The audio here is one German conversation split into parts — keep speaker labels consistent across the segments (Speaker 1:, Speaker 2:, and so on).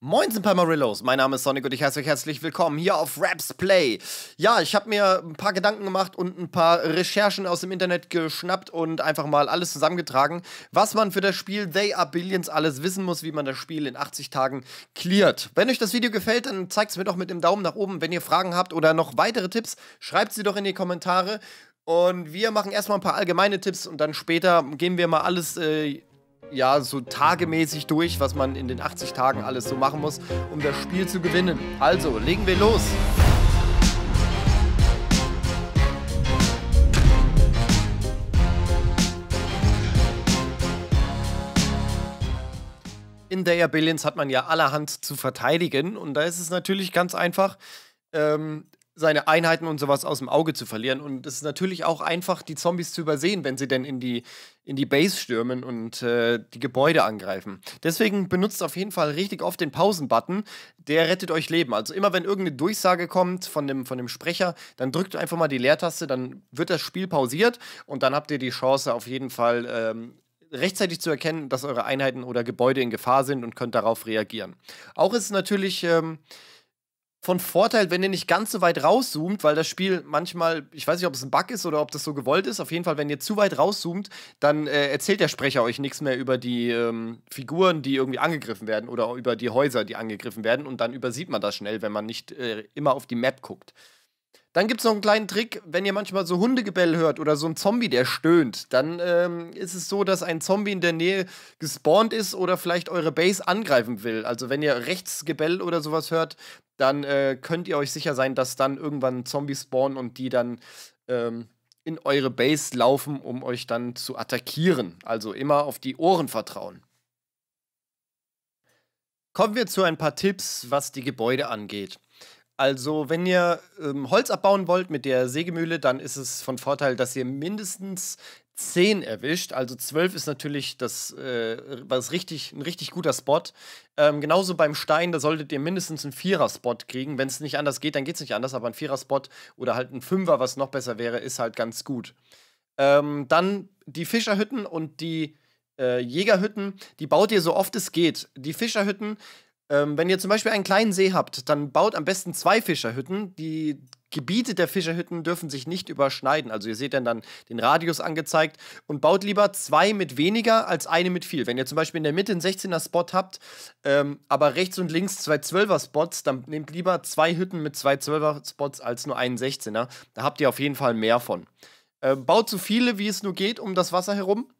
Speaker 1: Moin sind Palmarillos, mein Name ist Sonic und ich heiße euch herzlich willkommen hier auf Raps Play. Ja, ich habe mir ein paar Gedanken gemacht und ein paar Recherchen aus dem Internet geschnappt und einfach mal alles zusammengetragen, was man für das Spiel They Are Billions alles wissen muss, wie man das Spiel in 80 Tagen cleart. Wenn euch das Video gefällt, dann zeigt es mir doch mit dem Daumen nach oben. Wenn ihr Fragen habt oder noch weitere Tipps, schreibt sie doch in die Kommentare. Und wir machen erstmal ein paar allgemeine Tipps und dann später gehen wir mal alles äh, ja, so tagemäßig durch, was man in den 80 Tagen alles so machen muss, um das Spiel zu gewinnen. Also, legen wir los! In der Air Billions hat man ja allerhand zu verteidigen und da ist es natürlich ganz einfach, ähm, seine Einheiten und sowas aus dem Auge zu verlieren. Und es ist natürlich auch einfach, die Zombies zu übersehen, wenn sie denn in die, in die Base stürmen und äh, die Gebäude angreifen. Deswegen benutzt auf jeden Fall richtig oft den Pausen-Button. Der rettet euch Leben. Also immer, wenn irgendeine Durchsage kommt von dem, von dem Sprecher, dann drückt einfach mal die Leertaste, dann wird das Spiel pausiert und dann habt ihr die Chance auf jeden Fall... Ähm, rechtzeitig zu erkennen, dass eure Einheiten oder Gebäude in Gefahr sind und könnt darauf reagieren. Auch ist es natürlich ähm, von Vorteil, wenn ihr nicht ganz so weit rauszoomt, weil das Spiel manchmal, ich weiß nicht, ob es ein Bug ist oder ob das so gewollt ist. Auf jeden Fall, wenn ihr zu weit rauszoomt, dann äh, erzählt der Sprecher euch nichts mehr über die ähm, Figuren, die irgendwie angegriffen werden oder über die Häuser, die angegriffen werden. Und dann übersieht man das schnell, wenn man nicht äh, immer auf die Map guckt. Dann gibt es noch einen kleinen Trick, wenn ihr manchmal so Hundegebell hört oder so ein Zombie, der stöhnt, dann ähm, ist es so, dass ein Zombie in der Nähe gespawnt ist oder vielleicht eure Base angreifen will. Also wenn ihr rechts Gebell oder sowas hört, dann äh, könnt ihr euch sicher sein, dass dann irgendwann Zombies spawnen und die dann ähm, in eure Base laufen, um euch dann zu attackieren. Also immer auf die Ohren vertrauen. Kommen wir zu ein paar Tipps, was die Gebäude angeht. Also, wenn ihr ähm, Holz abbauen wollt mit der Sägemühle, dann ist es von Vorteil, dass ihr mindestens 10 erwischt. Also 12 ist natürlich das, äh, was richtig, ein richtig guter Spot. Ähm, genauso beim Stein, da solltet ihr mindestens einen Vierer-Spot kriegen. Wenn es nicht anders geht, dann geht es nicht anders, aber ein Vierer-Spot oder halt ein Fünfer, was noch besser wäre, ist halt ganz gut. Ähm, dann die Fischerhütten und die äh, Jägerhütten, die baut ihr so oft es geht. Die Fischerhütten, ähm, wenn ihr zum Beispiel einen kleinen See habt, dann baut am besten zwei Fischerhütten. Die Gebiete der Fischerhütten dürfen sich nicht überschneiden. Also ihr seht dann, dann den Radius angezeigt und baut lieber zwei mit weniger als eine mit viel. Wenn ihr zum Beispiel in der Mitte einen 16er Spot habt, ähm, aber rechts und links zwei 12er Spots, dann nehmt lieber zwei Hütten mit zwei 12er Spots als nur einen 16er. Da habt ihr auf jeden Fall mehr von. Ähm, baut so viele, wie es nur geht, um das Wasser herum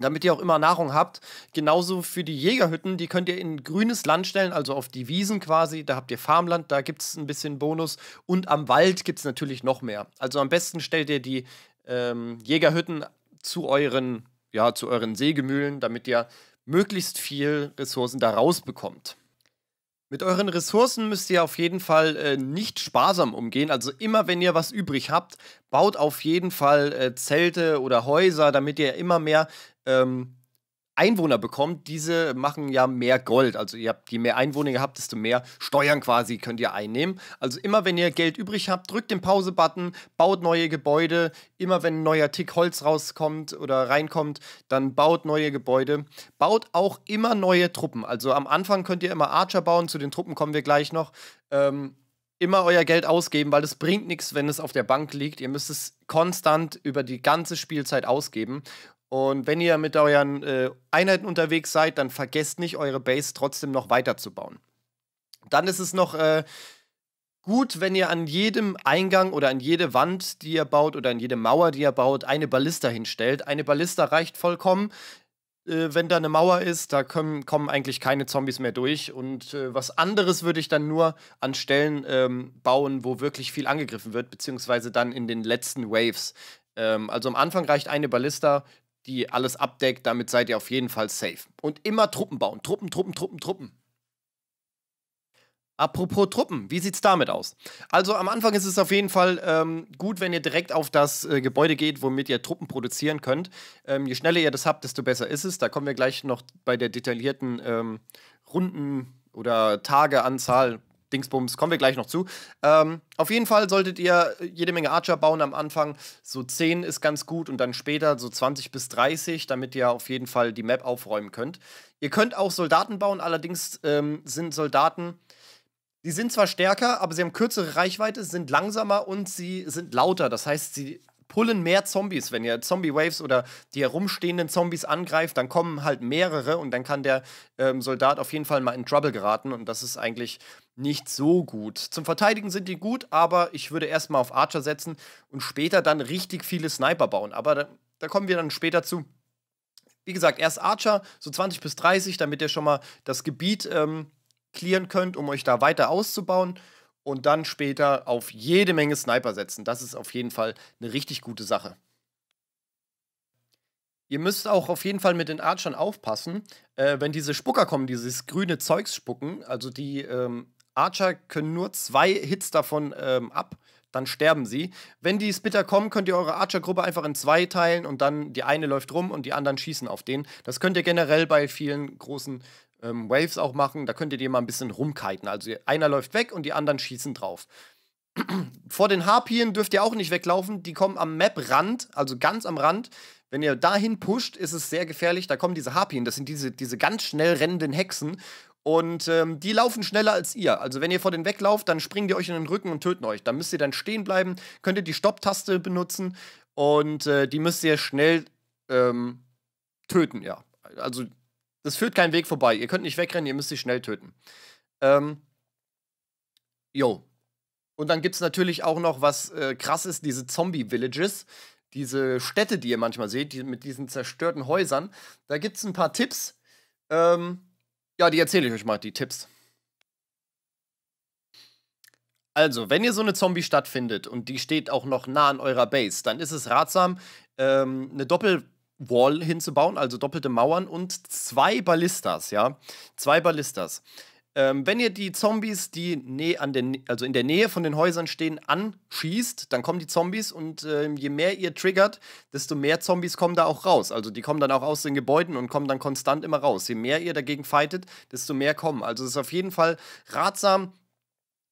Speaker 1: damit ihr auch immer Nahrung habt. Genauso für die Jägerhütten, die könnt ihr in grünes Land stellen, also auf die Wiesen quasi. Da habt ihr Farmland, da gibt es ein bisschen Bonus. Und am Wald gibt es natürlich noch mehr. Also am besten stellt ihr die ähm, Jägerhütten zu euren, ja, zu euren Sägemühlen, damit ihr möglichst viel Ressourcen da rausbekommt. Mit euren Ressourcen müsst ihr auf jeden Fall äh, nicht sparsam umgehen. Also immer, wenn ihr was übrig habt, baut auf jeden Fall äh, Zelte oder Häuser, damit ihr immer mehr ähm, Einwohner bekommt, diese machen ja mehr Gold. Also ihr habt, je mehr Einwohner ihr habt, desto mehr Steuern quasi könnt ihr einnehmen. Also immer wenn ihr Geld übrig habt, drückt den Pause-Button, baut neue Gebäude. Immer wenn ein neuer Tick Holz rauskommt oder reinkommt, dann baut neue Gebäude. Baut auch immer neue Truppen. Also am Anfang könnt ihr immer Archer bauen, zu den Truppen kommen wir gleich noch. Ähm, immer euer Geld ausgeben, weil es bringt nichts, wenn es auf der Bank liegt. Ihr müsst es konstant über die ganze Spielzeit ausgeben. Und wenn ihr mit euren äh, Einheiten unterwegs seid, dann vergesst nicht, eure Base trotzdem noch weiterzubauen. Dann ist es noch äh, gut, wenn ihr an jedem Eingang oder an jede Wand, die ihr baut, oder an jede Mauer, die ihr baut, eine Ballista hinstellt. Eine Ballista reicht vollkommen. Äh, wenn da eine Mauer ist, da können, kommen eigentlich keine Zombies mehr durch. Und äh, was anderes würde ich dann nur an Stellen ähm, bauen, wo wirklich viel angegriffen wird, beziehungsweise dann in den letzten Waves. Ähm, also am Anfang reicht eine Ballista, die alles abdeckt. Damit seid ihr auf jeden Fall safe. Und immer Truppen bauen. Truppen, Truppen, Truppen, Truppen. Apropos Truppen, wie sieht es damit aus? Also am Anfang ist es auf jeden Fall ähm, gut, wenn ihr direkt auf das äh, Gebäude geht, womit ihr Truppen produzieren könnt. Ähm, je schneller ihr das habt, desto besser ist es. Da kommen wir gleich noch bei der detaillierten ähm, Runden- oder Tageanzahl Dingsbums, kommen wir gleich noch zu. Ähm, auf jeden Fall solltet ihr jede Menge Archer bauen am Anfang. So 10 ist ganz gut und dann später so 20 bis 30, damit ihr auf jeden Fall die Map aufräumen könnt. Ihr könnt auch Soldaten bauen, allerdings ähm, sind Soldaten, die sind zwar stärker, aber sie haben kürzere Reichweite, sind langsamer und sie sind lauter. Das heißt, sie pullen mehr Zombies. Wenn ihr Zombie-Waves oder die herumstehenden Zombies angreift, dann kommen halt mehrere und dann kann der ähm, Soldat auf jeden Fall mal in Trouble geraten. Und das ist eigentlich nicht so gut. Zum Verteidigen sind die gut, aber ich würde erstmal auf Archer setzen und später dann richtig viele Sniper bauen. Aber da, da kommen wir dann später zu. Wie gesagt, erst Archer, so 20 bis 30, damit ihr schon mal das Gebiet ähm, clearen könnt, um euch da weiter auszubauen. Und dann später auf jede Menge Sniper setzen. Das ist auf jeden Fall eine richtig gute Sache. Ihr müsst auch auf jeden Fall mit den Archern aufpassen, äh, wenn diese Spucker kommen, dieses grüne Zeugs spucken, also die ähm, Archer können nur zwei Hits davon ähm, ab. Dann sterben sie. Wenn die Spitter kommen, könnt ihr eure Archer-Gruppe einfach in zwei teilen und dann die eine läuft rum und die anderen schießen auf den. Das könnt ihr generell bei vielen großen ähm, Waves auch machen. Da könnt ihr die mal ein bisschen rumkiten. Also einer läuft weg und die anderen schießen drauf. Vor den Harpien dürft ihr auch nicht weglaufen. Die kommen am Map-Rand, also ganz am Rand. Wenn ihr dahin pusht, ist es sehr gefährlich. Da kommen diese Harpien, das sind diese, diese ganz schnell rennenden Hexen. Und ähm, die laufen schneller als ihr. Also wenn ihr vor denen weglauft, dann springen die euch in den Rücken und töten euch. Dann müsst ihr dann stehen bleiben, könnt ihr die Stopptaste benutzen und äh, die müsst ihr schnell ähm, töten, ja. Also das führt kein Weg vorbei. Ihr könnt nicht wegrennen, ihr müsst sie schnell töten. Ähm, jo. Und dann gibt es natürlich auch noch, was äh, krass ist, diese Zombie-Villages. Diese Städte, die ihr manchmal seht, die, mit diesen zerstörten Häusern. Da gibt es ein paar Tipps. Ähm, ja, die erzähle ich euch mal, die Tipps. Also, wenn ihr so eine zombie stattfindet und die steht auch noch nah an eurer Base, dann ist es ratsam, ähm, eine Doppelwall hinzubauen, also doppelte Mauern und zwei Ballistas, ja. Zwei Ballistas. Ähm, wenn ihr die Zombies, die nä an den, also in der Nähe von den Häusern stehen, anschießt, dann kommen die Zombies und ähm, je mehr ihr triggert, desto mehr Zombies kommen da auch raus. Also die kommen dann auch aus den Gebäuden und kommen dann konstant immer raus. Je mehr ihr dagegen fightet, desto mehr kommen. Also es ist auf jeden Fall ratsam,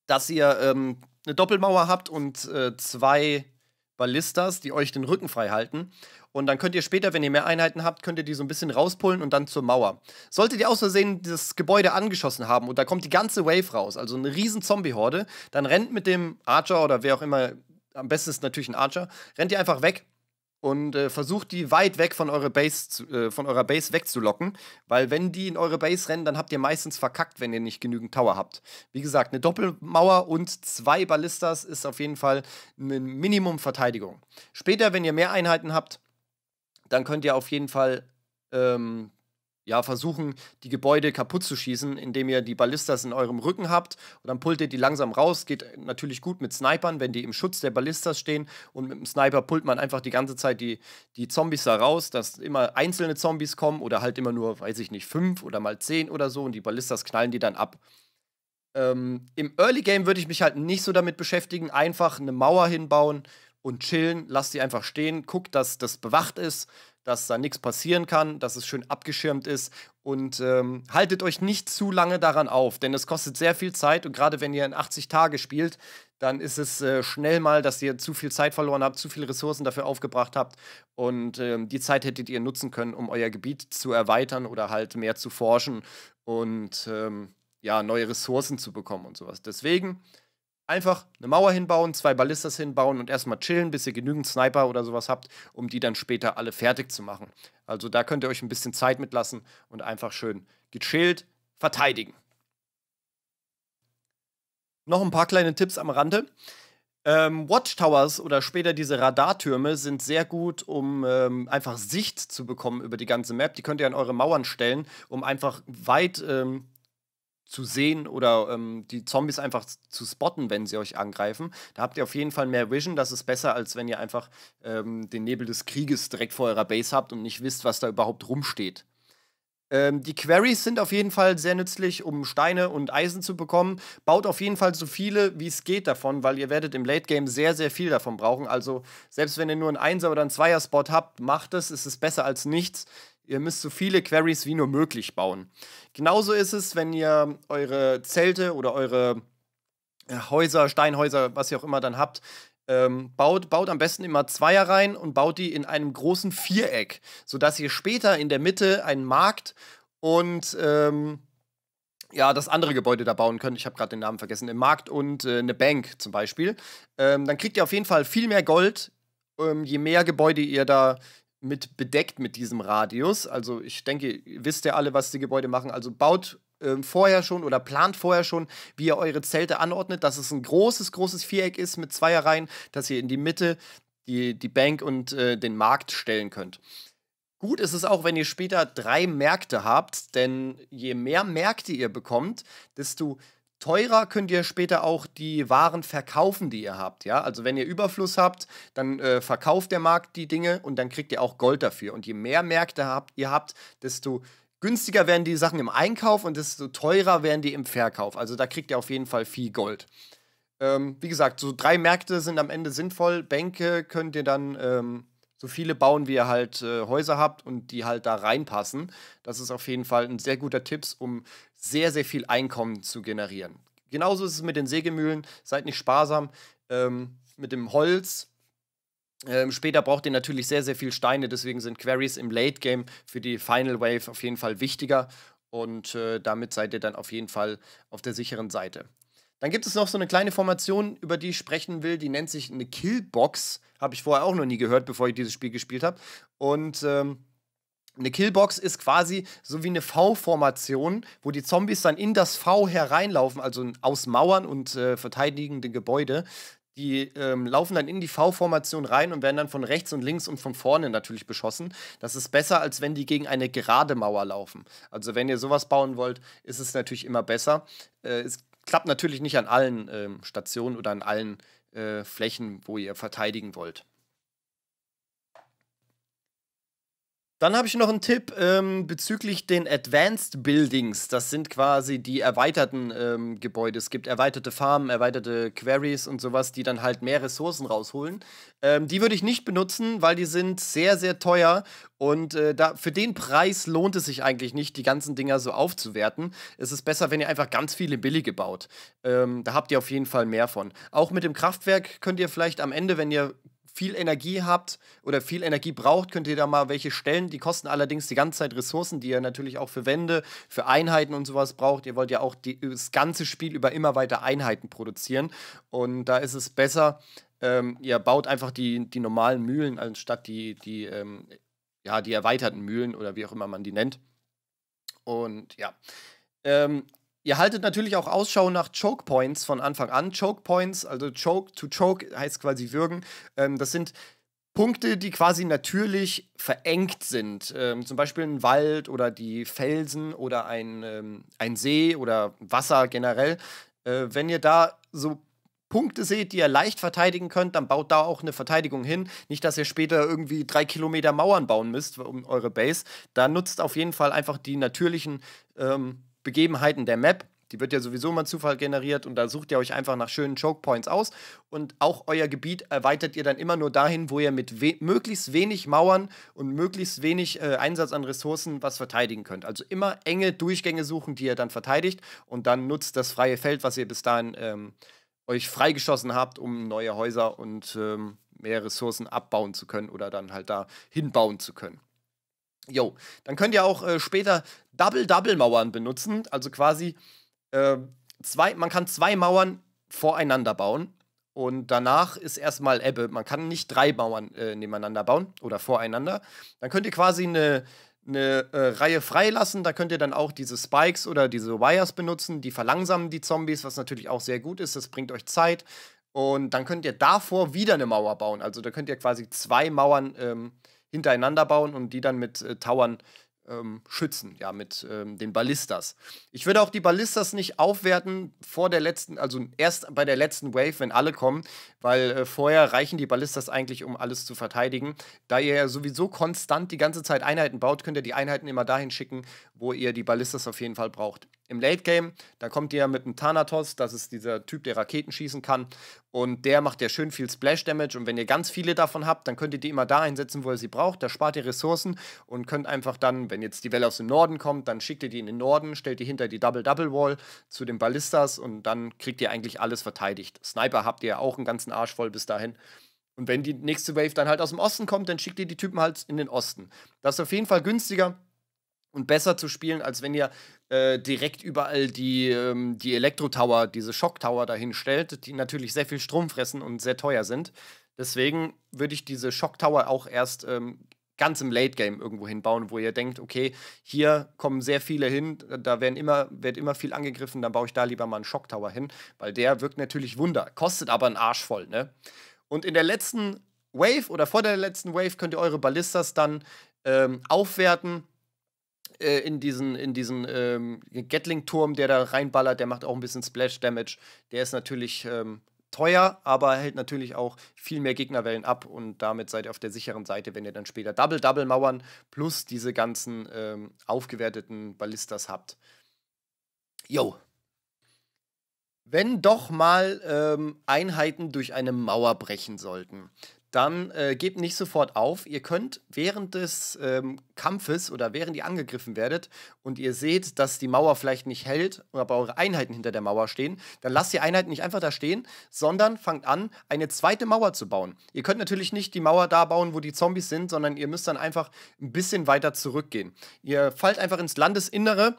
Speaker 1: dass ihr ähm, eine Doppelmauer habt und äh, zwei Ballistas, die euch den Rücken frei halten. Und dann könnt ihr später, wenn ihr mehr Einheiten habt, könnt ihr die so ein bisschen rauspullen und dann zur Mauer. Solltet ihr aus Versehen das Gebäude angeschossen haben und da kommt die ganze Wave raus, also eine riesen Zombie-Horde, dann rennt mit dem Archer oder wer auch immer, am besten ist natürlich ein Archer, rennt ihr einfach weg und äh, versucht die weit weg von eurer Base zu, äh, von eurer Base wegzulocken, weil wenn die in eure Base rennen, dann habt ihr meistens verkackt, wenn ihr nicht genügend Tower habt. Wie gesagt, eine Doppelmauer und zwei Ballistas ist auf jeden Fall ein Minimum Verteidigung. Später, wenn ihr mehr Einheiten habt, dann könnt ihr auf jeden Fall ähm, ja, versuchen, die Gebäude kaputt zu schießen, indem ihr die Ballistas in eurem Rücken habt und dann pullt ihr die langsam raus. Geht natürlich gut mit Snipern, wenn die im Schutz der Ballistas stehen und mit dem Sniper pullt man einfach die ganze Zeit die, die Zombies da raus, dass immer einzelne Zombies kommen oder halt immer nur, weiß ich nicht, fünf oder mal zehn oder so und die Ballistas knallen die dann ab. Ähm, Im Early Game würde ich mich halt nicht so damit beschäftigen, einfach eine Mauer hinbauen und chillen, lasst die einfach stehen, guckt, dass das bewacht ist, dass da nichts passieren kann, dass es schön abgeschirmt ist und ähm, haltet euch nicht zu lange daran auf, denn es kostet sehr viel Zeit und gerade wenn ihr in 80 Tage spielt, dann ist es äh, schnell mal, dass ihr zu viel Zeit verloren habt, zu viele Ressourcen dafür aufgebracht habt und ähm, die Zeit hättet ihr nutzen können, um euer Gebiet zu erweitern oder halt mehr zu forschen und ähm, ja, neue Ressourcen zu bekommen und sowas. Deswegen einfach eine Mauer hinbauen, zwei Ballistas hinbauen und erstmal chillen, bis ihr genügend Sniper oder sowas habt, um die dann später alle fertig zu machen. Also da könnt ihr euch ein bisschen Zeit mitlassen und einfach schön gechillt verteidigen. Noch ein paar kleine Tipps am Rande. Ähm, Watchtowers oder später diese Radartürme sind sehr gut, um ähm, einfach Sicht zu bekommen über die ganze Map. Die könnt ihr an eure Mauern stellen, um einfach weit ähm, zu sehen oder ähm, die Zombies einfach zu spotten, wenn sie euch angreifen. Da habt ihr auf jeden Fall mehr Vision. Das ist besser, als wenn ihr einfach ähm, den Nebel des Krieges direkt vor eurer Base habt und nicht wisst, was da überhaupt rumsteht. Ähm, die Queries sind auf jeden Fall sehr nützlich, um Steine und Eisen zu bekommen. Baut auf jeden Fall so viele, wie es geht davon, weil ihr werdet im Late Game sehr, sehr viel davon brauchen. Also selbst wenn ihr nur einen Einser- oder einen Zweier-Spot habt, macht es. Es ist besser als nichts. Ihr müsst so viele Queries wie nur möglich bauen. Genauso ist es, wenn ihr eure Zelte oder eure äh, Häuser, Steinhäuser, was ihr auch immer dann habt, ähm, baut, baut am besten immer Zweier rein und baut die in einem großen Viereck, sodass ihr später in der Mitte einen Markt und ähm, ja, das andere Gebäude da bauen könnt. Ich habe gerade den Namen vergessen. Im Markt und äh, eine Bank zum Beispiel. Ähm, dann kriegt ihr auf jeden Fall viel mehr Gold, ähm, je mehr Gebäude ihr da mit bedeckt mit diesem Radius. Also ich denke, ihr wisst ja alle, was die Gebäude machen. Also baut ähm, vorher schon oder plant vorher schon, wie ihr eure Zelte anordnet, dass es ein großes, großes Viereck ist mit Zweierreihen, dass ihr in die Mitte die, die Bank und äh, den Markt stellen könnt. Gut ist es auch, wenn ihr später drei Märkte habt, denn je mehr Märkte ihr bekommt, desto teurer könnt ihr später auch die Waren verkaufen, die ihr habt. Ja? Also wenn ihr Überfluss habt, dann äh, verkauft der Markt die Dinge und dann kriegt ihr auch Gold dafür. Und je mehr Märkte habt, ihr habt, desto günstiger werden die Sachen im Einkauf und desto teurer werden die im Verkauf. Also da kriegt ihr auf jeden Fall viel Gold. Ähm, wie gesagt, so drei Märkte sind am Ende sinnvoll. Bänke könnt ihr dann ähm, so viele bauen, wie ihr halt äh, Häuser habt und die halt da reinpassen. Das ist auf jeden Fall ein sehr guter Tipp, um sehr, sehr viel Einkommen zu generieren. Genauso ist es mit den Sägemühlen. Seid nicht sparsam ähm, mit dem Holz. Ähm, später braucht ihr natürlich sehr, sehr viel Steine, deswegen sind Queries im Late Game für die Final Wave auf jeden Fall wichtiger und äh, damit seid ihr dann auf jeden Fall auf der sicheren Seite. Dann gibt es noch so eine kleine Formation, über die ich sprechen will, die nennt sich eine Killbox. Habe ich vorher auch noch nie gehört, bevor ich dieses Spiel gespielt habe. Und ähm, eine Killbox ist quasi so wie eine V-Formation, wo die Zombies dann in das V hereinlaufen, also aus Mauern und äh, verteidigende Gebäude. Die ähm, laufen dann in die V-Formation rein und werden dann von rechts und links und von vorne natürlich beschossen. Das ist besser, als wenn die gegen eine gerade Mauer laufen. Also wenn ihr sowas bauen wollt, ist es natürlich immer besser. Äh, es klappt natürlich nicht an allen ähm, Stationen oder an allen äh, Flächen, wo ihr verteidigen wollt. Dann habe ich noch einen Tipp ähm, bezüglich den Advanced Buildings. Das sind quasi die erweiterten ähm, Gebäude. Es gibt erweiterte Farmen, erweiterte Queries und sowas, die dann halt mehr Ressourcen rausholen. Ähm, die würde ich nicht benutzen, weil die sind sehr, sehr teuer. Und äh, da, für den Preis lohnt es sich eigentlich nicht, die ganzen Dinger so aufzuwerten. Es ist besser, wenn ihr einfach ganz viele billige baut. Ähm, da habt ihr auf jeden Fall mehr von. Auch mit dem Kraftwerk könnt ihr vielleicht am Ende, wenn ihr viel Energie habt oder viel Energie braucht, könnt ihr da mal welche stellen. Die kosten allerdings die ganze Zeit Ressourcen, die ihr natürlich auch für Wände, für Einheiten und sowas braucht. Ihr wollt ja auch die, das ganze Spiel über immer weiter Einheiten produzieren. Und da ist es besser, ähm, ihr baut einfach die, die normalen Mühlen anstatt die, die, ähm, ja, die erweiterten Mühlen oder wie auch immer man die nennt. Und ja. Ähm, Ihr haltet natürlich auch Ausschau nach Choke Points von Anfang an. Choke Points, also Choke to Choke heißt quasi würgen. Ähm, das sind Punkte, die quasi natürlich verengt sind. Ähm, zum Beispiel ein Wald oder die Felsen oder ein, ähm, ein See oder Wasser generell. Äh, wenn ihr da so Punkte seht, die ihr leicht verteidigen könnt, dann baut da auch eine Verteidigung hin. Nicht, dass ihr später irgendwie drei Kilometer Mauern bauen müsst um eure Base. Da nutzt auf jeden Fall einfach die natürlichen ähm, Begebenheiten der Map. Die wird ja sowieso immer Zufall generiert und da sucht ihr euch einfach nach schönen Choke Points aus. Und auch euer Gebiet erweitert ihr dann immer nur dahin, wo ihr mit we möglichst wenig Mauern und möglichst wenig äh, Einsatz an Ressourcen was verteidigen könnt. Also immer enge Durchgänge suchen, die ihr dann verteidigt und dann nutzt das freie Feld, was ihr bis dahin ähm, euch freigeschossen habt, um neue Häuser und ähm, mehr Ressourcen abbauen zu können oder dann halt da hinbauen zu können. Jo, dann könnt ihr auch äh, später Double-Double-Mauern benutzen. Also quasi äh, zwei, man kann zwei Mauern voreinander bauen. Und danach ist erstmal Ebbe. Man kann nicht drei Mauern äh, nebeneinander bauen oder voreinander. Dann könnt ihr quasi eine eine äh, Reihe freilassen. Da könnt ihr dann auch diese Spikes oder diese Wires benutzen. Die verlangsamen die Zombies, was natürlich auch sehr gut ist. Das bringt euch Zeit. Und dann könnt ihr davor wieder eine Mauer bauen. Also da könnt ihr quasi zwei Mauern ähm, hintereinander bauen und die dann mit äh, Towern ähm, schützen, ja, mit ähm, den Ballistas. Ich würde auch die Ballistas nicht aufwerten vor der letzten, also erst bei der letzten Wave, wenn alle kommen, weil äh, vorher reichen die Ballistas eigentlich, um alles zu verteidigen. Da ihr ja sowieso konstant die ganze Zeit Einheiten baut, könnt ihr die Einheiten immer dahin schicken, wo ihr die Ballistas auf jeden Fall braucht im Late Game. Da kommt ihr mit einem Thanatos, das ist dieser Typ, der Raketen schießen kann. Und der macht ja schön viel Splash Damage. Und wenn ihr ganz viele davon habt, dann könnt ihr die immer da einsetzen, wo ihr sie braucht. Da spart ihr Ressourcen und könnt einfach dann, wenn jetzt die Welle aus dem Norden kommt, dann schickt ihr die in den Norden, stellt die hinter die Double-Double-Wall zu den Ballistas und dann kriegt ihr eigentlich alles verteidigt. Sniper habt ihr ja auch einen ganzen Arsch voll bis dahin. Und wenn die nächste Wave dann halt aus dem Osten kommt, dann schickt ihr die Typen halt in den Osten. Das ist auf jeden Fall günstiger und besser zu spielen, als wenn ihr äh, direkt überall die, ähm, die Elektro-Tower, diese Schock-Tower dahin stellt, die natürlich sehr viel Strom fressen und sehr teuer sind. Deswegen würde ich diese Schock-Tower auch erst ähm, ganz im Late-Game irgendwo hinbauen, wo ihr denkt, okay, hier kommen sehr viele hin, da werden immer, wird immer viel angegriffen, dann baue ich da lieber mal einen Schock-Tower hin, weil der wirkt natürlich Wunder, kostet aber einen Arsch voll, ne? Und in der letzten Wave oder vor der letzten Wave könnt ihr eure Ballistas dann ähm, aufwerten äh, in diesen, in diesen ähm, Gatling-Turm, der da reinballert, der macht auch ein bisschen Splash-Damage. Der ist natürlich ähm, teuer, aber hält natürlich auch viel mehr Gegnerwellen ab und damit seid ihr auf der sicheren Seite, wenn ihr dann später Double-Double-Mauern plus diese ganzen ähm, aufgewerteten Ballistas habt. Yo. Wenn doch mal ähm, Einheiten durch eine Mauer brechen sollten, dann äh, gebt nicht sofort auf. Ihr könnt während des ähm, Kampfes oder während ihr angegriffen werdet und ihr seht, dass die Mauer vielleicht nicht hält, aber eure Einheiten hinter der Mauer stehen, dann lasst die Einheiten nicht einfach da stehen, sondern fangt an, eine zweite Mauer zu bauen. Ihr könnt natürlich nicht die Mauer da bauen, wo die Zombies sind, sondern ihr müsst dann einfach ein bisschen weiter zurückgehen. Ihr fallt einfach ins Landesinnere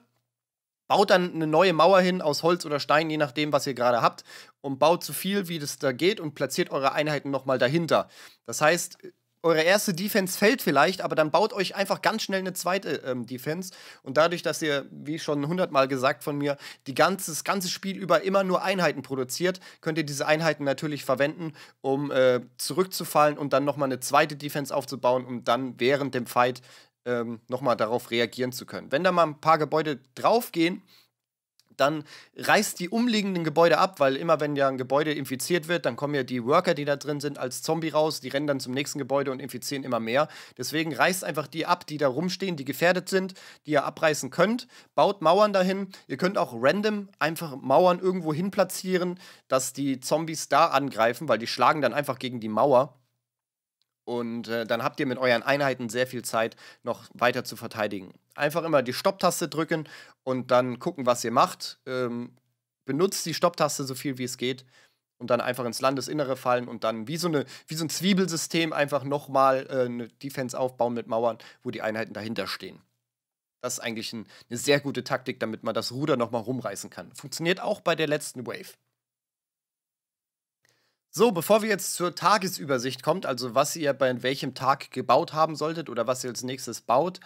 Speaker 1: baut dann eine neue Mauer hin aus Holz oder Stein, je nachdem, was ihr gerade habt, und baut so viel, wie das da geht, und platziert eure Einheiten nochmal dahinter. Das heißt, eure erste Defense fällt vielleicht, aber dann baut euch einfach ganz schnell eine zweite ähm, Defense. Und dadurch, dass ihr, wie schon hundertmal gesagt von mir, die ganze, das ganze Spiel über immer nur Einheiten produziert, könnt ihr diese Einheiten natürlich verwenden, um äh, zurückzufallen und dann nochmal eine zweite Defense aufzubauen, um dann während dem Fight ähm, nochmal darauf reagieren zu können. Wenn da mal ein paar Gebäude draufgehen, dann reißt die umliegenden Gebäude ab, weil immer wenn ja ein Gebäude infiziert wird, dann kommen ja die Worker, die da drin sind, als Zombie raus, die rennen dann zum nächsten Gebäude und infizieren immer mehr. Deswegen reißt einfach die ab, die da rumstehen, die gefährdet sind, die ihr abreißen könnt, baut Mauern dahin. Ihr könnt auch random einfach Mauern irgendwo hin platzieren, dass die Zombies da angreifen, weil die schlagen dann einfach gegen die Mauer und äh, dann habt ihr mit euren Einheiten sehr viel Zeit, noch weiter zu verteidigen. Einfach immer die Stopptaste drücken und dann gucken, was ihr macht. Ähm, benutzt die Stopptaste so viel wie es geht und dann einfach ins Landesinnere fallen und dann wie so, eine, wie so ein Zwiebelsystem einfach nochmal äh, eine Defense aufbauen mit Mauern, wo die Einheiten dahinter stehen. Das ist eigentlich ein, eine sehr gute Taktik, damit man das Ruder nochmal rumreißen kann. Funktioniert auch bei der letzten Wave. So, bevor wir jetzt zur Tagesübersicht kommt, also was ihr bei welchem Tag gebaut haben solltet oder was ihr als nächstes baut,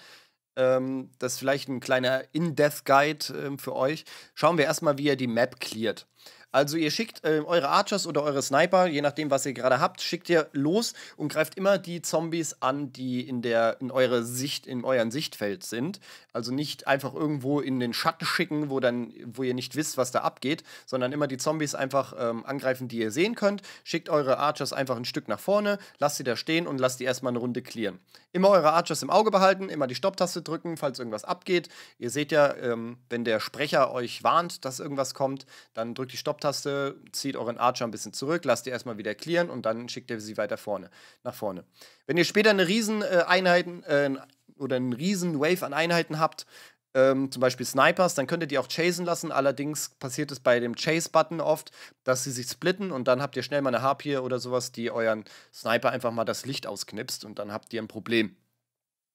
Speaker 1: ähm, das ist vielleicht ein kleiner In-Death-Guide ähm, für euch. Schauen wir erstmal, wie ihr die Map cleart. Also ihr schickt äh, eure Archers oder eure Sniper, je nachdem, was ihr gerade habt, schickt ihr los und greift immer die Zombies an, die in der in eure Sicht in euren Sichtfeld sind. Also nicht einfach irgendwo in den Schatten schicken, wo dann wo ihr nicht wisst, was da abgeht, sondern immer die Zombies einfach ähm, angreifen, die ihr sehen könnt. Schickt eure Archers einfach ein Stück nach vorne, lasst sie da stehen und lasst die erstmal eine Runde clearen. Immer eure Archers im Auge behalten, immer die Stopptaste drücken, falls irgendwas abgeht. Ihr seht ja, ähm, wenn der Sprecher euch warnt, dass irgendwas kommt, dann drückt die Stopptaste Top-Taste, zieht euren Archer ein bisschen zurück, lasst ihr erstmal wieder clearen und dann schickt ihr sie weiter vorne, nach vorne. Wenn ihr später eine riesen äh, Einheiten äh, oder einen riesen Wave an Einheiten habt, ähm, zum Beispiel Snipers, dann könnt ihr die auch chasen lassen. Allerdings passiert es bei dem Chase-Button oft, dass sie sich splitten und dann habt ihr schnell mal eine Harpie oder sowas, die euren Sniper einfach mal das Licht ausknipst und dann habt ihr ein Problem.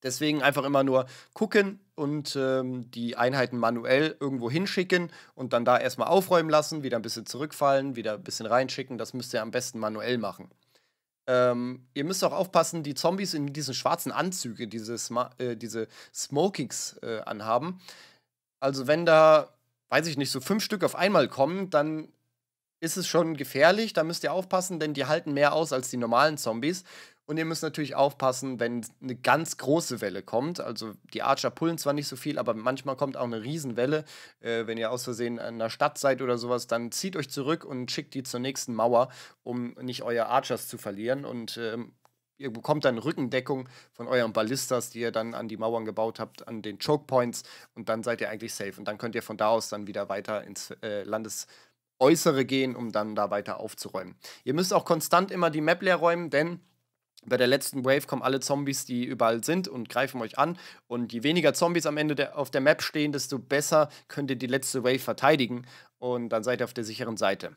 Speaker 1: Deswegen einfach immer nur gucken, und ähm, die Einheiten manuell irgendwo hinschicken und dann da erstmal aufräumen lassen, wieder ein bisschen zurückfallen, wieder ein bisschen reinschicken. Das müsst ihr am besten manuell machen. Ähm, ihr müsst auch aufpassen, die Zombies in diesen schwarzen Anzüge, diese, Sma äh, diese Smokies äh, anhaben. Also wenn da, weiß ich nicht, so fünf Stück auf einmal kommen, dann ist es schon gefährlich, da müsst ihr aufpassen, denn die halten mehr aus als die normalen Zombies. Und ihr müsst natürlich aufpassen, wenn eine ganz große Welle kommt. Also die Archer pullen zwar nicht so viel, aber manchmal kommt auch eine Riesenwelle. Äh, wenn ihr aus Versehen in einer Stadt seid oder sowas, dann zieht euch zurück und schickt die zur nächsten Mauer, um nicht euer Archers zu verlieren. Und ähm, ihr bekommt dann Rückendeckung von euren Ballistas, die ihr dann an die Mauern gebaut habt, an den Choke Points. Und dann seid ihr eigentlich safe. Und dann könnt ihr von da aus dann wieder weiter ins äh, Landes. Äußere gehen, um dann da weiter aufzuräumen. Ihr müsst auch konstant immer die Map leer räumen, denn bei der letzten Wave kommen alle Zombies, die überall sind und greifen euch an. Und je weniger Zombies am Ende der, auf der Map stehen, desto besser könnt ihr die letzte Wave verteidigen. Und dann seid ihr auf der sicheren Seite.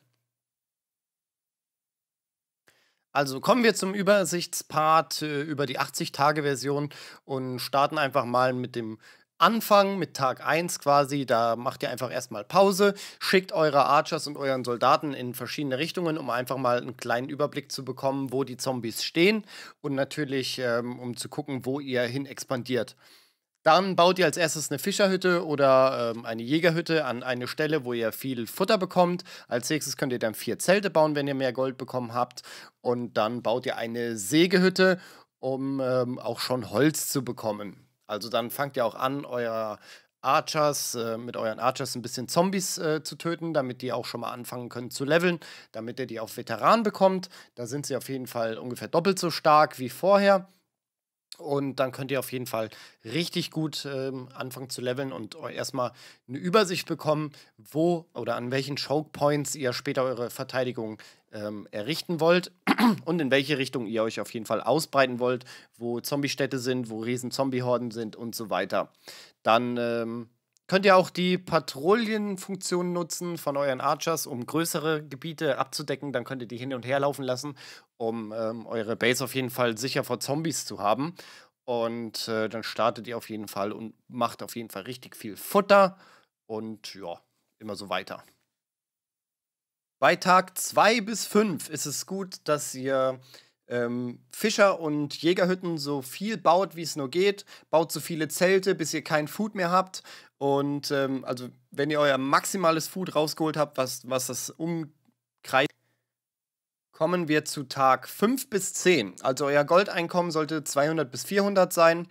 Speaker 1: Also kommen wir zum Übersichtspart äh, über die 80-Tage-Version und starten einfach mal mit dem anfangen mit Tag 1 quasi. Da macht ihr einfach erstmal Pause, schickt eure Archers und euren Soldaten in verschiedene Richtungen, um einfach mal einen kleinen Überblick zu bekommen, wo die Zombies stehen und natürlich, ähm, um zu gucken, wo ihr hin expandiert. Dann baut ihr als erstes eine Fischerhütte oder ähm, eine Jägerhütte an eine Stelle, wo ihr viel Futter bekommt. Als nächstes könnt ihr dann vier Zelte bauen, wenn ihr mehr Gold bekommen habt. Und dann baut ihr eine Sägehütte, um ähm, auch schon Holz zu bekommen. Also dann fangt ihr auch an, euer Archers, äh, mit euren Archers ein bisschen Zombies äh, zu töten, damit die auch schon mal anfangen können zu leveln, damit ihr die auf Veteran bekommt. Da sind sie auf jeden Fall ungefähr doppelt so stark wie vorher. Und dann könnt ihr auf jeden Fall richtig gut ähm, anfangen zu leveln und erstmal eine Übersicht bekommen, wo oder an welchen Choke Points ihr später eure Verteidigung ähm, errichten wollt und in welche Richtung ihr euch auf jeden Fall ausbreiten wollt, wo Zombie-Städte sind, wo riesen Zombie-Horden sind und so weiter. Dann ähm, Könnt ihr auch die Patrouillenfunktion nutzen von euren Archers, um größere Gebiete abzudecken. Dann könnt ihr die hin und her laufen lassen, um ähm, eure Base auf jeden Fall sicher vor Zombies zu haben. Und äh, dann startet ihr auf jeden Fall und macht auf jeden Fall richtig viel Futter. Und ja, immer so weiter. Bei Tag 2 bis 5 ist es gut, dass ihr ähm, Fischer- und Jägerhütten so viel baut, wie es nur geht. Baut so viele Zelte, bis ihr kein Food mehr habt und ähm, also, wenn ihr euer maximales Food rausgeholt habt, was, was das umkreist, kommen wir zu Tag 5 bis 10. Also, euer Goldeinkommen sollte 200 bis 400 sein.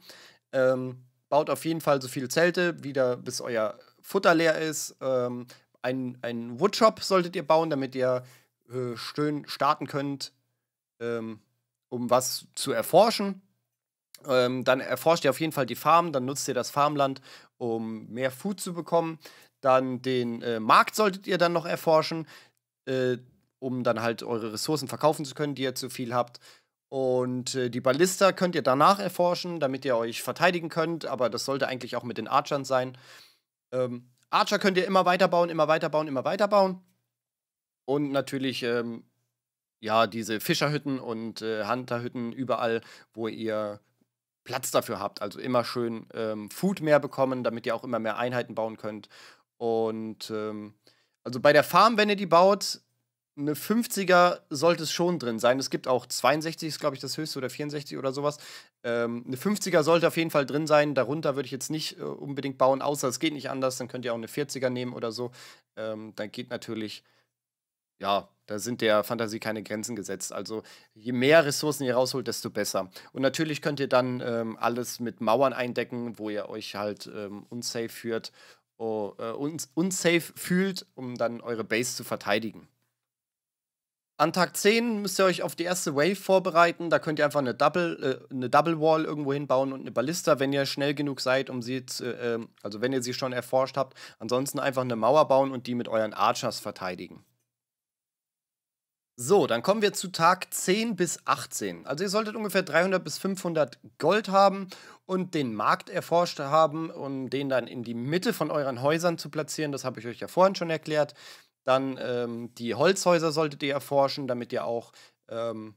Speaker 1: Ähm, baut auf jeden Fall so viele Zelte, wieder bis euer Futter leer ist. Ähm, ein, ein Woodshop solltet ihr bauen, damit ihr äh, schön starten könnt, ähm, um was zu erforschen. Ähm, dann erforscht ihr auf jeden Fall die Farm, dann nutzt ihr das Farmland, um mehr Food zu bekommen. Dann den äh, Markt solltet ihr dann noch erforschen, äh, um dann halt eure Ressourcen verkaufen zu können, die ihr zu viel habt. Und äh, die Ballista könnt ihr danach erforschen, damit ihr euch verteidigen könnt, aber das sollte eigentlich auch mit den Archern sein. Ähm, Archer könnt ihr immer weiterbauen, immer weiterbauen, immer weiterbauen. Und natürlich, ähm, ja, diese Fischerhütten und äh, Hunterhütten überall, wo ihr Platz dafür habt. Also immer schön ähm, Food mehr bekommen, damit ihr auch immer mehr Einheiten bauen könnt. Und ähm, also bei der Farm, wenn ihr die baut, eine 50er sollte es schon drin sein. Es gibt auch 62, ist glaube ich das höchste oder 64 oder sowas. Ähm, eine 50er sollte auf jeden Fall drin sein. Darunter würde ich jetzt nicht äh, unbedingt bauen, außer es geht nicht anders. Dann könnt ihr auch eine 40er nehmen oder so. Ähm, dann geht natürlich, ja, da sind der Fantasie keine Grenzen gesetzt. Also je mehr Ressourcen ihr rausholt, desto besser. Und natürlich könnt ihr dann ähm, alles mit Mauern eindecken, wo ihr euch halt ähm, unsafe führt, oh, äh, unsafe fühlt, um dann eure Base zu verteidigen. An Tag 10 müsst ihr euch auf die erste Wave vorbereiten. Da könnt ihr einfach eine Double, äh, eine Double Wall irgendwo hinbauen und eine Ballista, wenn ihr schnell genug seid, um sie zu, äh, also wenn ihr sie schon erforscht habt. Ansonsten einfach eine Mauer bauen und die mit euren Archers verteidigen. So, dann kommen wir zu Tag 10 bis 18. Also ihr solltet ungefähr 300 bis 500 Gold haben und den Markt erforscht haben, um den dann in die Mitte von euren Häusern zu platzieren. Das habe ich euch ja vorhin schon erklärt. Dann ähm, die Holzhäuser solltet ihr erforschen, damit ihr auch ähm,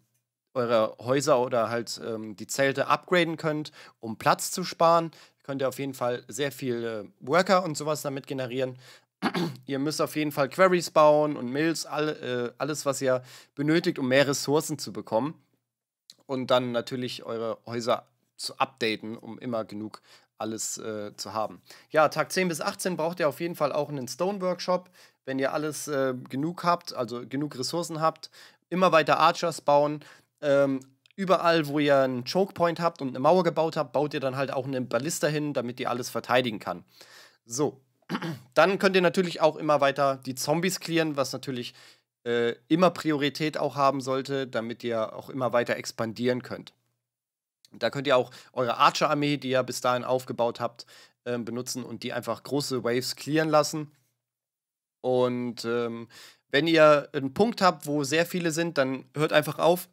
Speaker 1: eure Häuser oder halt ähm, die Zelte upgraden könnt, um Platz zu sparen. Könnt ihr auf jeden Fall sehr viele äh, Worker und sowas damit generieren ihr müsst auf jeden Fall Queries bauen und Mills, all, äh, alles, was ihr benötigt, um mehr Ressourcen zu bekommen. Und dann natürlich eure Häuser zu updaten, um immer genug alles äh, zu haben. Ja, Tag 10 bis 18 braucht ihr auf jeden Fall auch einen Stone-Workshop. Wenn ihr alles äh, genug habt, also genug Ressourcen habt, immer weiter Archers bauen. Ähm, überall, wo ihr einen Chokepoint habt und eine Mauer gebaut habt, baut ihr dann halt auch eine Ballista hin, damit ihr alles verteidigen kann. So, dann könnt ihr natürlich auch immer weiter die Zombies clearen, was natürlich äh, immer Priorität auch haben sollte, damit ihr auch immer weiter expandieren könnt. Da könnt ihr auch eure Archer-Armee, die ihr bis dahin aufgebaut habt, äh, benutzen und die einfach große Waves clearen lassen. Und ähm, wenn ihr einen Punkt habt, wo sehr viele sind, dann hört einfach auf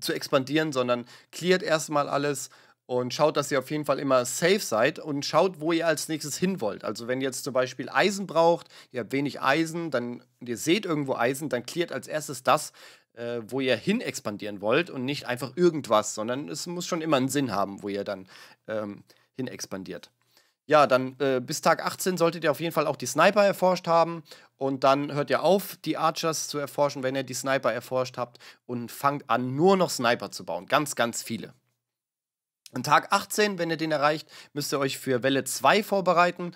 Speaker 1: zu expandieren, sondern cleart erstmal alles und schaut, dass ihr auf jeden Fall immer safe seid und schaut, wo ihr als nächstes hin wollt. Also wenn ihr jetzt zum Beispiel Eisen braucht, ihr habt wenig Eisen, dann ihr seht irgendwo Eisen, dann klärt als erstes das, äh, wo ihr hin expandieren wollt und nicht einfach irgendwas, sondern es muss schon immer einen Sinn haben, wo ihr dann ähm, hin expandiert. Ja, dann äh, bis Tag 18 solltet ihr auf jeden Fall auch die Sniper erforscht haben und dann hört ihr auf, die Archers zu erforschen, wenn ihr die Sniper erforscht habt und fangt an, nur noch Sniper zu bauen. Ganz, ganz viele. An Tag 18, wenn ihr den erreicht, müsst ihr euch für Welle 2 vorbereiten.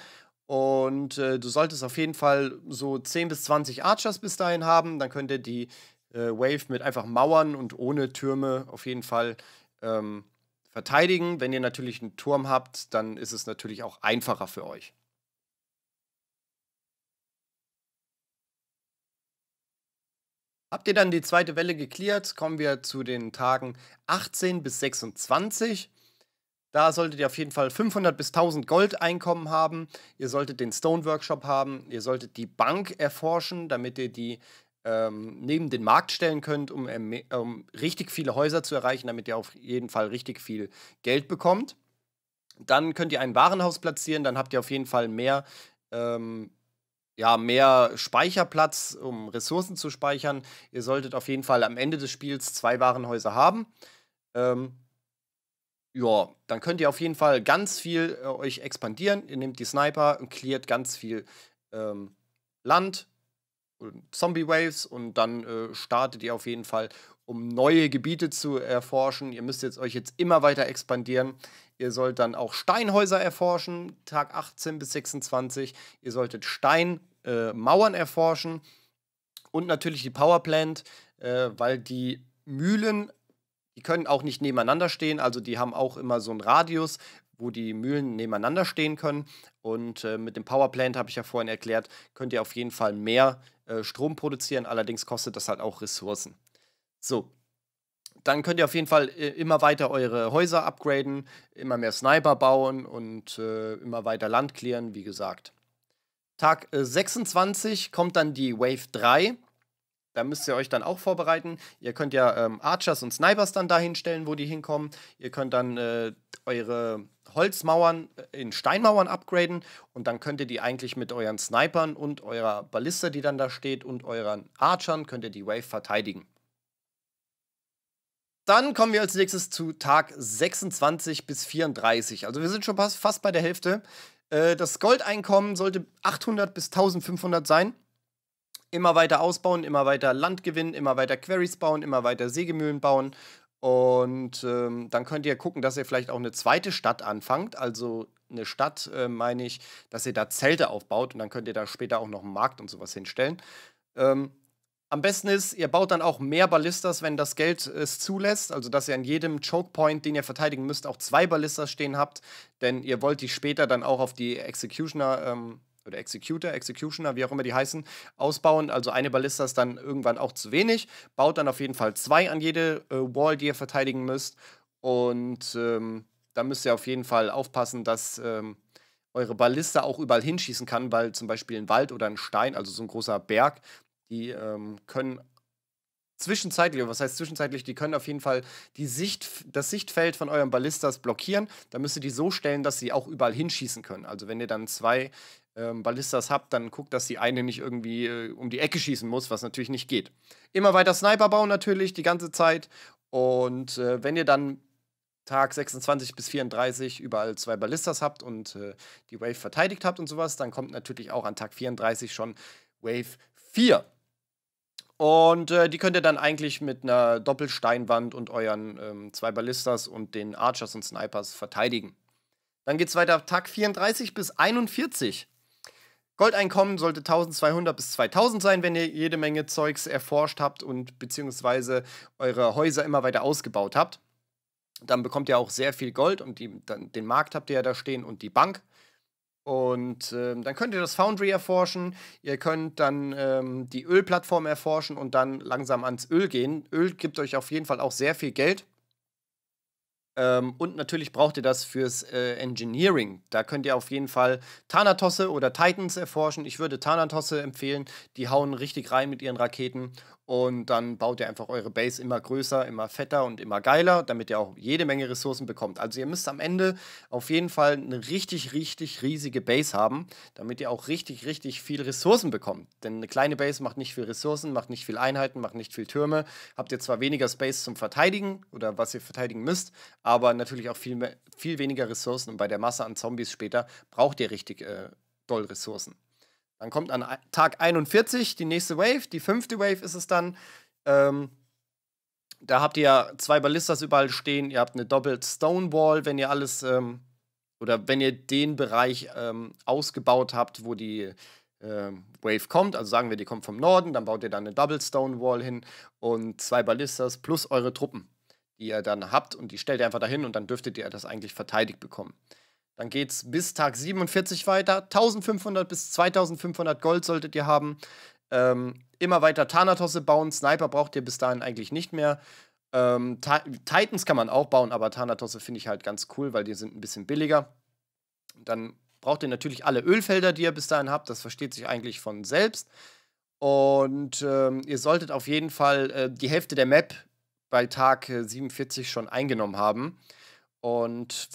Speaker 1: Und äh, du solltest auf jeden Fall so 10 bis 20 Archers bis dahin haben. Dann könnt ihr die äh, Wave mit einfach Mauern und ohne Türme auf jeden Fall ähm, verteidigen. Wenn ihr natürlich einen Turm habt, dann ist es natürlich auch einfacher für euch. Habt ihr dann die zweite Welle geklärt, kommen wir zu den Tagen 18 bis 26. Da solltet ihr auf jeden Fall 500 bis 1000 Gold Einkommen haben. Ihr solltet den Stone Workshop haben. Ihr solltet die Bank erforschen, damit ihr die ähm, neben den Markt stellen könnt, um, ähm, um richtig viele Häuser zu erreichen, damit ihr auf jeden Fall richtig viel Geld bekommt. Dann könnt ihr ein Warenhaus platzieren, dann habt ihr auf jeden Fall mehr ähm, ja, mehr Speicherplatz, um Ressourcen zu speichern. Ihr solltet auf jeden Fall am Ende des Spiels zwei Warenhäuser haben. Ähm, ja, dann könnt ihr auf jeden Fall ganz viel äh, euch expandieren. Ihr nehmt die Sniper und cleart ganz viel ähm, Land, Zombie-Waves und dann äh, startet ihr auf jeden Fall, um neue Gebiete zu erforschen. Ihr müsst jetzt euch jetzt immer weiter expandieren. Ihr sollt dann auch Steinhäuser erforschen, Tag 18 bis 26. Ihr solltet Steinmauern äh, erforschen und natürlich die Powerplant, äh, weil die Mühlen die können auch nicht nebeneinander stehen, also die haben auch immer so einen Radius, wo die Mühlen nebeneinander stehen können. Und äh, mit dem Powerplant, habe ich ja vorhin erklärt, könnt ihr auf jeden Fall mehr äh, Strom produzieren. Allerdings kostet das halt auch Ressourcen. So. Dann könnt ihr auf jeden Fall äh, immer weiter eure Häuser upgraden, immer mehr Sniper bauen und äh, immer weiter Land klären, wie gesagt. Tag 26 äh, kommt dann die Wave 3. Da müsst ihr euch dann auch vorbereiten. Ihr könnt ja ähm, Archers und Snipers dann dahin stellen, wo die hinkommen. Ihr könnt dann äh, eure Holzmauern äh, in Steinmauern upgraden und dann könnt ihr die eigentlich mit euren Snipern und eurer Balliste, die dann da steht, und euren Archern, könnt ihr die Wave verteidigen. Dann kommen wir als nächstes zu Tag 26 bis 34. Also wir sind schon fast bei der Hälfte. Äh, das Goldeinkommen sollte 800 bis 1500 sein immer weiter ausbauen, immer weiter Land gewinnen, immer weiter Queries bauen, immer weiter Sägemühlen bauen. Und ähm, dann könnt ihr gucken, dass ihr vielleicht auch eine zweite Stadt anfangt. Also eine Stadt, äh, meine ich, dass ihr da Zelte aufbaut und dann könnt ihr da später auch noch einen Markt und sowas hinstellen. Ähm, am besten ist, ihr baut dann auch mehr Ballistas, wenn das Geld es zulässt. Also, dass ihr an jedem Chokepoint, den ihr verteidigen müsst, auch zwei Ballistas stehen habt. Denn ihr wollt die später dann auch auf die Executioner ähm, oder Executor, Executioner, wie auch immer die heißen, ausbauen. Also eine Ballista ist dann irgendwann auch zu wenig. Baut dann auf jeden Fall zwei an jede äh, Wall, die ihr verteidigen müsst. Und ähm, da müsst ihr auf jeden Fall aufpassen, dass ähm, eure Ballista auch überall hinschießen kann, weil zum Beispiel ein Wald oder ein Stein, also so ein großer Berg, die ähm, können zwischenzeitlich, was heißt zwischenzeitlich, die können auf jeden Fall die Sicht, das Sichtfeld von euren Ballistas blockieren. Da müsst ihr die so stellen, dass sie auch überall hinschießen können. Also wenn ihr dann zwei ähm, Ballistas habt, dann guckt, dass die eine nicht irgendwie äh, um die Ecke schießen muss, was natürlich nicht geht. Immer weiter Sniper bauen natürlich die ganze Zeit. Und äh, wenn ihr dann Tag 26 bis 34 überall zwei Ballistas habt und äh, die Wave verteidigt habt und sowas, dann kommt natürlich auch an Tag 34 schon Wave 4. Und äh, die könnt ihr dann eigentlich mit einer Doppelsteinwand und euren ähm, zwei Ballistas und den Archers und Snipers verteidigen. Dann geht es weiter Tag 34 bis 41. Goldeinkommen sollte 1200 bis 2000 sein, wenn ihr jede Menge Zeugs erforscht habt und beziehungsweise eure Häuser immer weiter ausgebaut habt. Dann bekommt ihr auch sehr viel Gold und die, dann, den Markt habt ihr ja da stehen und die Bank. Und ähm, dann könnt ihr das Foundry erforschen, ihr könnt dann ähm, die Ölplattform erforschen und dann langsam ans Öl gehen. Öl gibt euch auf jeden Fall auch sehr viel Geld. Ähm, und natürlich braucht ihr das fürs äh, Engineering. Da könnt ihr auf jeden Fall Thanatosse oder Titans erforschen. Ich würde Thanatosse empfehlen. Die hauen richtig rein mit ihren Raketen. Und dann baut ihr einfach eure Base immer größer, immer fetter und immer geiler, damit ihr auch jede Menge Ressourcen bekommt. Also ihr müsst am Ende auf jeden Fall eine richtig, richtig riesige Base haben, damit ihr auch richtig, richtig viel Ressourcen bekommt. Denn eine kleine Base macht nicht viel Ressourcen, macht nicht viel Einheiten, macht nicht viel Türme. Habt ihr zwar weniger Space zum Verteidigen oder was ihr verteidigen müsst, aber natürlich auch viel, mehr, viel weniger Ressourcen. Und bei der Masse an Zombies später braucht ihr richtig äh, doll Ressourcen. Dann kommt an Tag 41 die nächste Wave, die fünfte Wave ist es dann. Ähm, da habt ihr ja zwei Ballistas überall stehen, ihr habt eine Doppelt Stonewall, wenn ihr alles ähm, oder wenn ihr den Bereich ähm, ausgebaut habt, wo die äh, Wave kommt, also sagen wir, die kommt vom Norden, dann baut ihr dann eine Double Stonewall hin und zwei Ballistas plus eure Truppen, die ihr dann habt und die stellt ihr einfach dahin und dann dürftet ihr das eigentlich verteidigt bekommen. Dann geht es bis Tag 47 weiter. 1500 bis 2500 Gold solltet ihr haben. Ähm, immer weiter Thanatosse bauen. Sniper braucht ihr bis dahin eigentlich nicht mehr. Ähm, Titans kann man auch bauen, aber Thanatosse finde ich halt ganz cool, weil die sind ein bisschen billiger. Dann braucht ihr natürlich alle Ölfelder, die ihr bis dahin habt. Das versteht sich eigentlich von selbst. Und ähm, ihr solltet auf jeden Fall äh, die Hälfte der Map bei Tag 47 äh, schon eingenommen haben. Und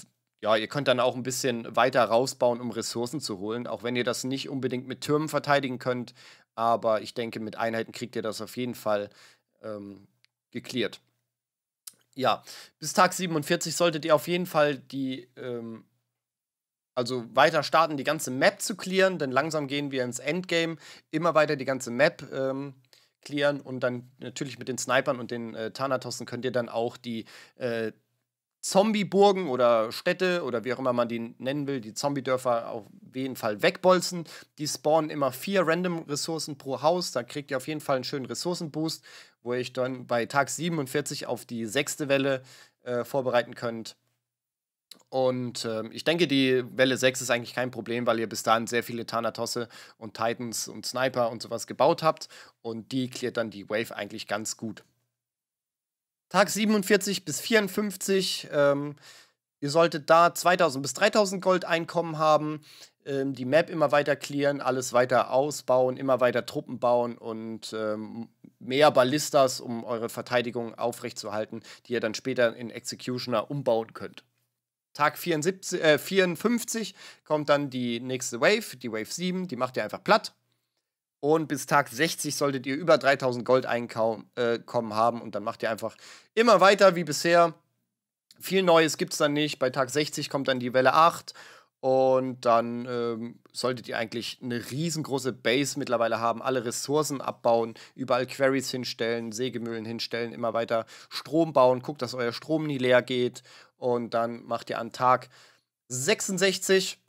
Speaker 1: ja, ihr könnt dann auch ein bisschen weiter rausbauen, um Ressourcen zu holen, auch wenn ihr das nicht unbedingt mit Türmen verteidigen könnt. Aber ich denke, mit Einheiten kriegt ihr das auf jeden Fall ähm, geklärt. Ja, bis Tag 47 solltet ihr auf jeden Fall die, ähm, also weiter starten, die ganze Map zu klären, denn langsam gehen wir ins Endgame. Immer weiter die ganze Map ähm, clearen und dann natürlich mit den Snipern und den äh, Thanatossen könnt ihr dann auch die äh, Zombie-Burgen oder Städte oder wie auch immer man die nennen will, die Zombie-Dörfer auf jeden Fall wegbolzen. Die spawnen immer vier Random-Ressourcen pro Haus. Da kriegt ihr auf jeden Fall einen schönen Ressourcenboost, wo ihr euch dann bei Tag 47 auf die sechste Welle äh, vorbereiten könnt. Und äh, ich denke, die Welle 6 ist eigentlich kein Problem, weil ihr bis dahin sehr viele Thanatosse und Titans und Sniper und sowas gebaut habt. Und die klärt dann die Wave eigentlich ganz gut. Tag 47 bis 54. Ähm, ihr solltet da 2000 bis 3000 Gold Einkommen haben, ähm, die Map immer weiter clearen, alles weiter ausbauen, immer weiter Truppen bauen und ähm, mehr Ballistas, um eure Verteidigung aufrechtzuerhalten, die ihr dann später in Executioner umbauen könnt. Tag 74, äh, 54 kommt dann die nächste Wave, die Wave 7, die macht ihr einfach platt und bis Tag 60 solltet ihr über 3000 Gold Einkommen äh, haben und dann macht ihr einfach immer weiter wie bisher. Viel Neues gibt es dann nicht. Bei Tag 60 kommt dann die Welle 8 und dann ähm, solltet ihr eigentlich eine riesengroße Base mittlerweile haben, alle Ressourcen abbauen, überall Queries hinstellen, Sägemühlen hinstellen, immer weiter Strom bauen, guckt, dass euer Strom nie leer geht. Und dann macht ihr an Tag 66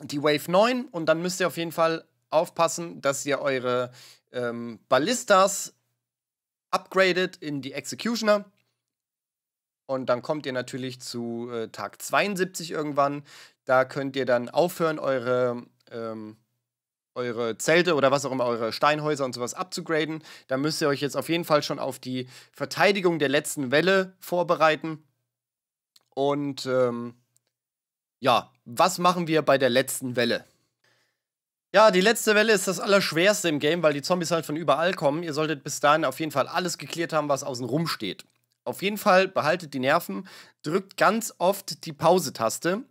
Speaker 1: die Wave 9 und dann müsst ihr auf jeden Fall aufpassen, dass ihr eure ähm, Ballistas upgradet in die Executioner. Und dann kommt ihr natürlich zu äh, Tag 72 irgendwann. Da könnt ihr dann aufhören, eure, ähm, eure Zelte oder was auch immer, eure Steinhäuser und sowas abzugraden. Da müsst ihr euch jetzt auf jeden Fall schon auf die Verteidigung der letzten Welle vorbereiten. Und ähm, ja, was machen wir bei der letzten Welle? Ja, die letzte Welle ist das Allerschwerste im Game, weil die Zombies halt von überall kommen. Ihr solltet bis dahin auf jeden Fall alles geklärt haben, was außen rum steht. Auf jeden Fall behaltet die Nerven, drückt ganz oft die Pause-Taste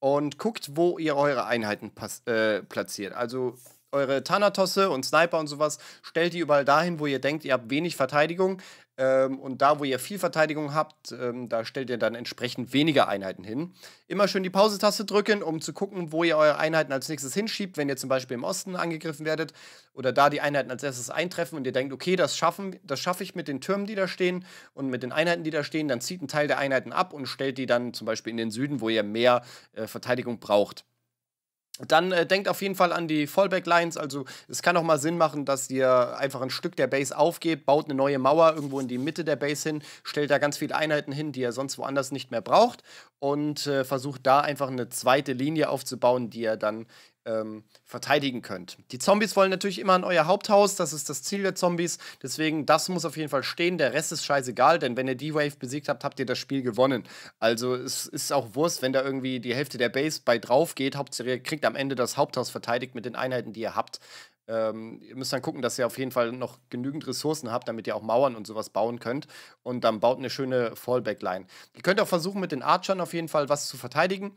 Speaker 1: und guckt, wo ihr eure Einheiten äh, platziert. Also eure Thanatosse und Sniper und sowas, stellt die überall dahin, wo ihr denkt, ihr habt wenig Verteidigung. Ähm, und da, wo ihr viel Verteidigung habt, ähm, da stellt ihr dann entsprechend weniger Einheiten hin. Immer schön die Pause-Taste drücken, um zu gucken, wo ihr eure Einheiten als nächstes hinschiebt, wenn ihr zum Beispiel im Osten angegriffen werdet oder da die Einheiten als erstes eintreffen und ihr denkt, okay, das schaffen, das schaffe ich mit den Türmen, die da stehen und mit den Einheiten, die da stehen, dann zieht ein Teil der Einheiten ab und stellt die dann zum Beispiel in den Süden, wo ihr mehr äh, Verteidigung braucht dann äh, denkt auf jeden Fall an die Fallback-Lines. Also es kann auch mal Sinn machen, dass ihr einfach ein Stück der Base aufgebt, baut eine neue Mauer irgendwo in die Mitte der Base hin, stellt da ganz viele Einheiten hin, die ihr sonst woanders nicht mehr braucht und äh, versucht da einfach eine zweite Linie aufzubauen, die ihr dann ähm, verteidigen könnt. Die Zombies wollen natürlich immer an euer Haupthaus, das ist das Ziel der Zombies, deswegen das muss auf jeden Fall stehen, der Rest ist scheißegal, denn wenn ihr die Wave besiegt habt, habt ihr das Spiel gewonnen. Also es ist auch Wurst, wenn da irgendwie die Hälfte der Base bei drauf geht, Hauptsache ihr kriegt am Ende das Haupthaus verteidigt mit den Einheiten, die ihr habt. Ähm, ihr müsst dann gucken, dass ihr auf jeden Fall noch genügend Ressourcen habt, damit ihr auch Mauern und sowas bauen könnt. Und dann baut eine schöne Fallback-Line. Ihr könnt auch versuchen, mit den Archern auf jeden Fall was zu verteidigen.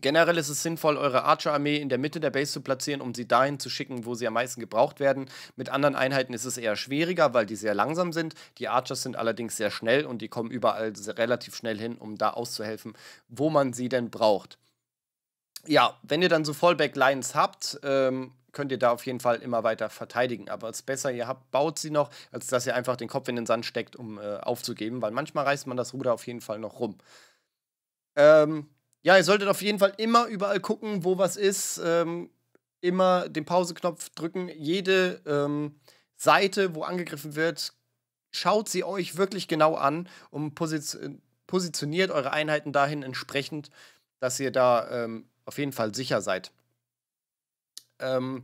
Speaker 1: Generell ist es sinnvoll, eure Archer-Armee in der Mitte der Base zu platzieren, um sie dahin zu schicken, wo sie am meisten gebraucht werden. Mit anderen Einheiten ist es eher schwieriger, weil die sehr langsam sind. Die Archers sind allerdings sehr schnell und die kommen überall relativ schnell hin, um da auszuhelfen, wo man sie denn braucht. Ja, wenn ihr dann so Fallback-Lines habt, ähm, könnt ihr da auf jeden Fall immer weiter verteidigen. Aber es ist besser, ihr habt, baut sie noch, als dass ihr einfach den Kopf in den Sand steckt, um äh, aufzugeben, weil manchmal reißt man das Ruder auf jeden Fall noch rum. Ähm, ja, ihr solltet auf jeden Fall immer überall gucken, wo was ist. Ähm, immer den Pauseknopf drücken. Jede ähm, Seite, wo angegriffen wird, schaut sie euch wirklich genau an und äh, positioniert eure Einheiten dahin entsprechend, dass ihr da ähm, auf jeden Fall sicher seid. Ähm,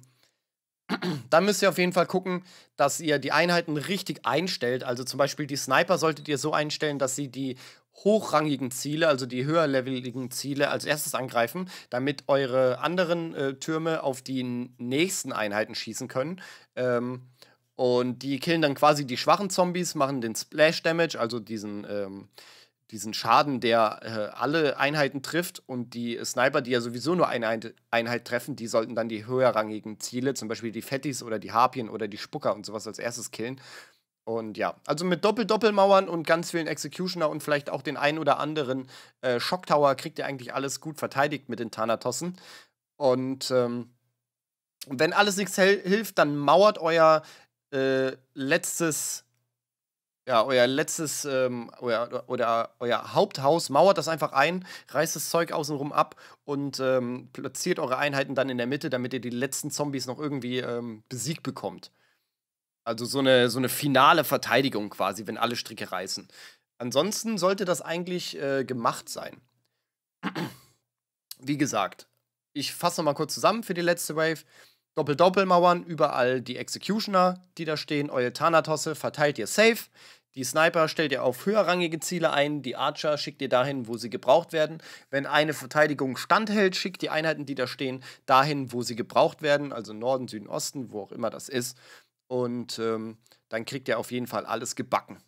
Speaker 1: dann müsst ihr auf jeden Fall gucken, dass ihr die Einheiten richtig einstellt. Also zum Beispiel die Sniper solltet ihr so einstellen, dass sie die hochrangigen Ziele, also die höherleveligen Ziele, als erstes angreifen, damit eure anderen äh, Türme auf die nächsten Einheiten schießen können. Ähm, und die killen dann quasi die schwachen Zombies, machen den Splash Damage, also diesen, ähm, diesen Schaden, der äh, alle Einheiten trifft. Und die Sniper, die ja sowieso nur eine Einheit treffen, die sollten dann die höherrangigen Ziele, zum Beispiel die Fettis oder die Harpien oder die Spucker und sowas als erstes killen. Und ja, also mit Doppel-Doppelmauern und ganz vielen Executioner und vielleicht auch den ein oder anderen äh, Tower kriegt ihr eigentlich alles gut verteidigt mit den Thanatossen. Und ähm, wenn alles nichts hilft, dann mauert euer äh, letztes, ja, euer letztes, ähm, euer, oder euer Haupthaus, mauert das einfach ein, reißt das Zeug außenrum ab und ähm, platziert eure Einheiten dann in der Mitte, damit ihr die letzten Zombies noch irgendwie ähm, besiegt bekommt. Also so eine, so eine finale Verteidigung quasi, wenn alle Stricke reißen. Ansonsten sollte das eigentlich äh, gemacht sein. Wie gesagt, ich fasse nochmal kurz zusammen für die letzte Wave. Doppel-Doppelmauern, überall die Executioner, die da stehen. Eure Thanatosse verteilt ihr safe. Die Sniper stellt ihr auf höherrangige Ziele ein. Die Archer schickt ihr dahin, wo sie gebraucht werden. Wenn eine Verteidigung standhält, schickt die Einheiten, die da stehen, dahin, wo sie gebraucht werden. Also Norden, Süden, Osten, wo auch immer das ist. Und ähm, dann kriegt ihr auf jeden Fall alles gebacken.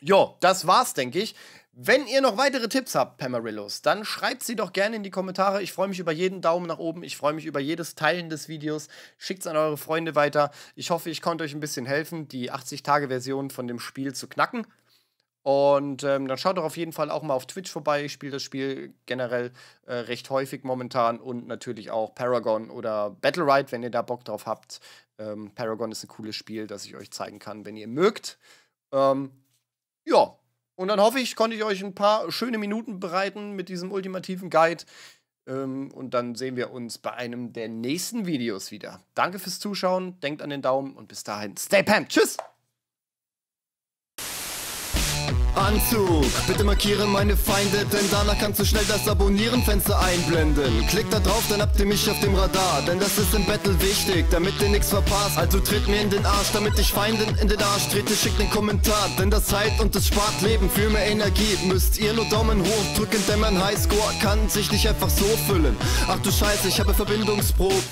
Speaker 1: Jo, das war's, denke ich. Wenn ihr noch weitere Tipps habt, Pamarillos, dann schreibt sie doch gerne in die Kommentare. Ich freue mich über jeden Daumen nach oben. Ich freue mich über jedes Teilen des Videos. Schickt es an eure Freunde weiter. Ich hoffe, ich konnte euch ein bisschen helfen, die 80-Tage-Version von dem Spiel zu knacken. Und ähm, dann schaut doch auf jeden Fall auch mal auf Twitch vorbei. Ich spiele das Spiel generell äh, recht häufig momentan und natürlich auch Paragon oder Battle Ride, wenn ihr da Bock drauf habt. Ähm, Paragon ist ein cooles Spiel, das ich euch zeigen kann, wenn ihr mögt. Ähm, ja, und dann hoffe ich, konnte ich euch ein paar schöne Minuten bereiten mit diesem ultimativen Guide. Ähm, und dann sehen wir uns bei einem der nächsten Videos wieder. Danke fürs Zuschauen, denkt an den Daumen und bis dahin, stay pam, tschüss! Anzug. Bitte markiere meine Feinde, denn danach kannst du schnell das Abonnieren-Fenster einblenden. Klick da drauf, dann habt ihr mich auf dem Radar, denn das ist im Battle wichtig, damit ihr nichts verpasst. Also tritt mir in den Arsch, damit ich Feinden in den Arsch trete, schickt den Kommentar, denn das heilt und es spart Leben. viel mehr Energie müsst ihr nur Daumen hoch drücken, denn mein Highscore kann sich nicht einfach so füllen. Ach du Scheiße, ich habe Verbindungsprobe.